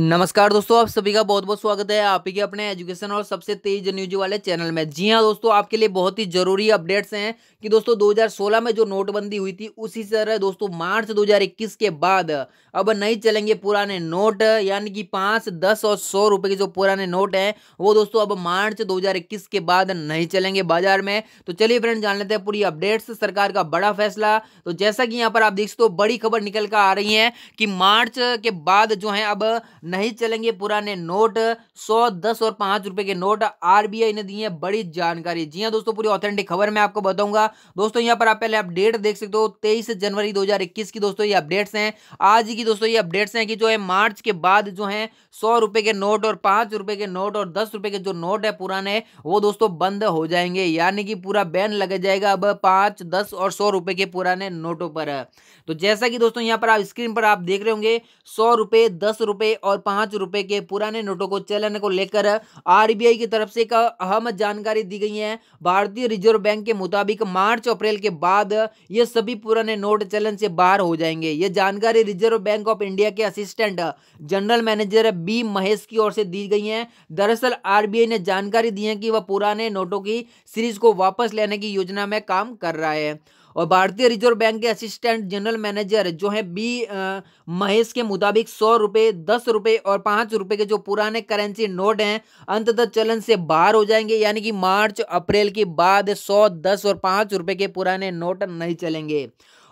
नमस्कार दोस्तों आप सभी का बहुत बहुत स्वागत है आप ही के अपने एजुकेशन और सबसे तेज न्यूज वाले चैनल में जी हाँ दोस्तों आपके लिए बहुत ही जरूरी अपडेट्स हैं कि दोस्तों 2016 में जो नोटबंदी हुई थी उसी तरह दोस्तों मार्च 2021 के बाद अब नहीं चलेंगे पुराने नोट यानी कि पाँच दस और सौ रुपये के जो पुराने नोट हैं वो दोस्तों अब मार्च दो के बाद नहीं चलेंगे बाजार में तो चलिए फ्रेंड जान लेते हैं पूरी अपडेट्स सरकार का बड़ा फैसला तो जैसा कि यहाँ पर आप देख सकते हो बड़ी खबर निकल कर आ रही है कि मार्च के बाद जो है अब नहीं चलेंगे पुराने नोट सौ दस और पांच रुपए के नोट आरबीआई ने दी है बड़ी जानकारी जी हाँ दोस्तों पूरी ऑथेंटिक खबर मैं आपको बताऊंगा दोस्तों यहाँ पर आप पहले अपडेट देख सकते हो तेईस जनवरी दो की दोस्तों ये अपडेट्स हैं आज की दोस्तों ये अपडेट्स हैं कि जो है मार्च के बाद जो है सौ रुपए के नोट और पांच रुपए के नोट और दस रुपए के जो नोट है पुराने वो दोस्तों बंद हो जाएंगे यानी कि पूरा बैन लग जाएगा अब पांच दस और सौ रुपए के पुराने नोटों पर तो जैसा कि दोस्तों यहां पर आप स्क्रीन पर आप देख रहे होंगे सौ रुपए दस रुपए और और पांच रुपए के पुराने नोटों को चलन को लेकर आरबीआई की तरफ से एक अहम जानकारी दी गई है भारतीय रिजर्व बैंक के मुताबिक मार्च अप्रैल के बाद ये सभी पुराने नोट चलन से बाहर हो जाएंगे ये जानकारी रिजर्व बैंक ऑफ इंडिया के assistant general manager B Mahesh की ओर से दी गई है दरअसल आरबीआई ने जानकारी दी है कि वह पुराने नोटों की सीरीज को वापस लेने की योजना में काम कर रहा है और भारतीय रिजर्व बैंक के असिस्टेंट जनरल मैनेजर जो है बी महेश के मुताबिक सौ रुपए दस रुपए और पांच रुपए के जो पुराने करेंसी नोट हैं अंततः चलन से बाहर हो जाएंगे यानी कि मार्च अप्रैल के बाद सौ दस और पांच रुपए के पुराने नोट नहीं चलेंगे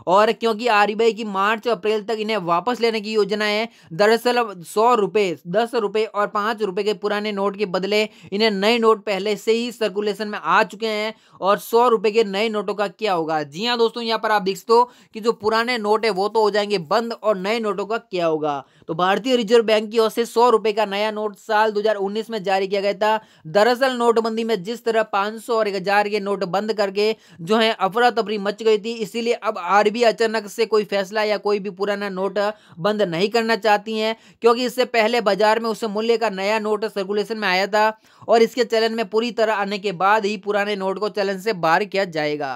और क्योंकि आरबीआई की मार्च अप्रैल तक इन्हें वापस लेने की योजना है दरअसल सौ रुपए दस रुपए और पांच रुपए के पुराने नोट के बदले इन्हें नए नोट पहले से ही सर्कुलेशन में आ चुके हैं और सौ रुपए के नए नोटों का क्या होगा जी हाँ दोस्तों यहाँ पर आप देख सकते हो कि जो पुराने नोट है वो तो हो जाएंगे बंद और नए नोटों का क्या होगा तो भारतीय रिजर्व बैंक की ओर से सौ रुपए का नया नोट साल 2019 में जारी किया गया था दरअसल नोटबंदी में जिस तरह 500 और 1000 के नोट बंद करके जो है अफरा तफरी मच गई थी इसीलिए अब आर फिर भी अचानक से कोई फैसला या कोई भी पुराना नोट बंद नहीं करना चाहती हैं क्योंकि इससे पहले बाजार में उस मूल्य का नया नोट सर्कुलेशन में आया था और इसके चलन में पूरी तरह आने के बाद ही पुराने नोट को चलन से बाहर किया जाएगा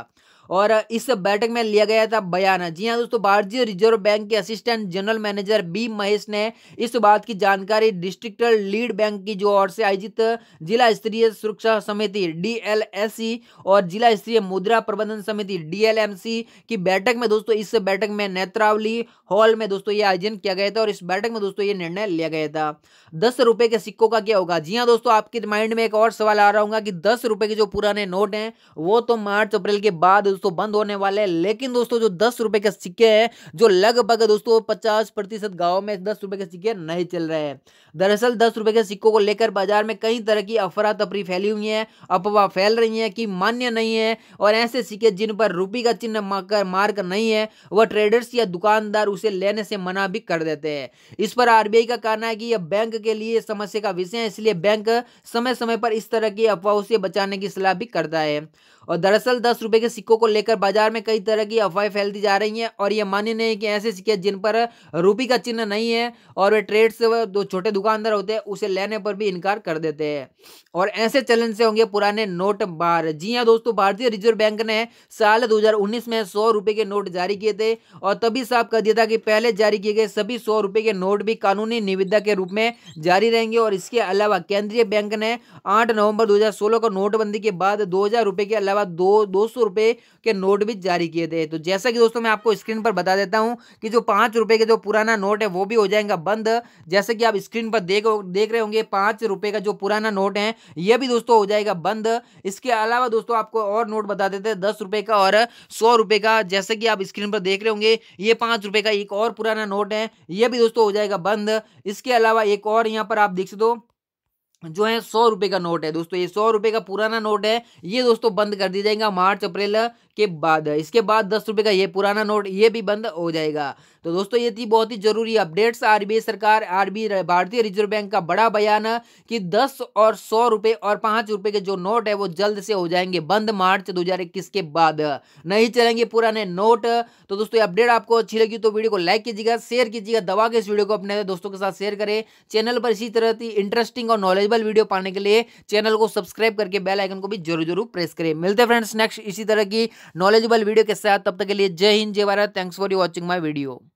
और इस बैठक में लिया गया था बयान जी हाँ दोस्तों भारतीय रिजर्व बैंक के assistant general manager B Mahesh ने इस बात की जानकारी डिस्ट्रिक्ट लीड बैंक की जो ओर से आयोजित जिला स्तरीय सुरक्षा समिति डी और जिला स्तरीय मुद्रा प्रबंधन समिति डी की बैठक में दोस्तों इस बैठक में नेत्रावली हॉल में दोस्तों ये आयोजन किया गया था और इस बैठक में दोस्तों ये निर्णय लिया गया था दस रुपए के सिक्कों का क्या होगा जी हाँ दोस्तों आपके माइंड में एक और सवाल आ रहा होगा कि दस रुपए के जो पुराने नोट हैं वो तो मार्च अप्रैल के बाद दोस्तों बंद होने वाले हैं लेकिन दोस्तों जो दस रुपए के सिक्के हैं जो लगभग दोस्तों पचास प्रतिशत गाँव में दस रुपए के सिक्के नहीं चल रहे हैं दरअसल दस रुपए के सिक्कों को लेकर बाजार में कई तरह की अफरा तफरी फैली हुई है अफवाह फैल रही है कि मान्य नहीं है और ऐसे सिक्के जिन पर रूपी का चिन्ह मार्क नहीं है वह ट्रेडर्स या दुकानदार उसे लेने से मना भी कर देते हैं इस पर आरबीआई का कहना है कि यह बैंक के लिए समस्या का विषय है इसलिए बैंक समय समय पर इस तरह की अफवाहों से बचाने की सलाह भी करता है और दरअसल दस रुपए के सिक्कों को लेकर बाजार में कई तरह की अफवाहें फैलती जा रही हैं और ये मान्य नहीं है कि ऐसे सिक्के जिन पर रूपी का चिन्ह नहीं है और वे से जो छोटे दुकानदार होते हैं उसे लेने पर भी इनकार कर देते हैं और ऐसे चलन से होंगे पुराने नोट बार जी हाँ दोस्तों भारतीय रिजर्व बैंक ने साल दो में सौ के नोट जारी किए थे और तभी साफ कर दिया था कि पहले जारी किए गए सभी सौ के नोट भी कानूनी निविदा के रूप में जारी रहेंगे और इसके अलावा केंद्रीय बैंक ने आठ नवंबर सोलह को नोटबंदी के बाद दो हजार के अलावा अलावा दो दो सौ रुपये के नोट भी जारी किए थे तो जैसा कि दोस्तों मैं आपको स्क्रीन पर बता देता हूं कि जो पाँच रुपये के जो पुराना नोट है वो भी हो जाएगा बंद जैसे कि आप स्क्रीन पर देख देख रहे होंगे पाँच रुपये का जो पुराना नोट है यह भी दोस्तों हो जाएगा बंद इसके अलावा दोस्तों आपको और नोट बता देते हैं दस रुपये का और सौ रुपये का जैसे कि आप स्क्रीन पर देख रहे होंगे ये पाँच रुपये का एक और पुराना नोट है यह भी दोस्तों हो जाएगा बंद इसके अलावा एक और यहाँ पर आप देख सकते हो जो है सौ रुपए का नोट है दोस्तों ये सौ रुपए का पुराना नोट है ये दोस्तों बंद कर दिया जाएगा मार्च अप्रैल के बाद इसके बाद दस रुपए का ये पुराना नोट ये भी बंद हो जाएगा तो दोस्तों ये थी बहुत ही जरूरी अपडेट्स आरबीआई सरकार आरबीआई भारतीय रिजर्व बैंक का बड़ा बयान कि दस और सौ रुपए और पांच रुपए के जो नोट है वो जल्द से हो जाएंगे बंद मार्च दो के बाद नहीं चलेंगे पुराने नोट तो दोस्तों अपडेट आपको अच्छी लगी तो वीडियो को लाइक कीजिएगा शेयर कीजिएगा दबा के इस वीडियो को अपने दोस्तों के साथ शेयर करें चैनल पर इसी तरह की इंटरेस्टिंग और नॉलेज अवेलेबल वीडियो पाने के लिए चैनल को सब्सक्राइब करके बेल आइकन को भी जरूर जरूर प्रेस करें मिलते हैं फ्रेंड्स नेक्स्ट इसी तरह की नॉलेजेबल वीडियो के साथ तब तक के लिए जय हिंद जय Bharat thanks for you watching my video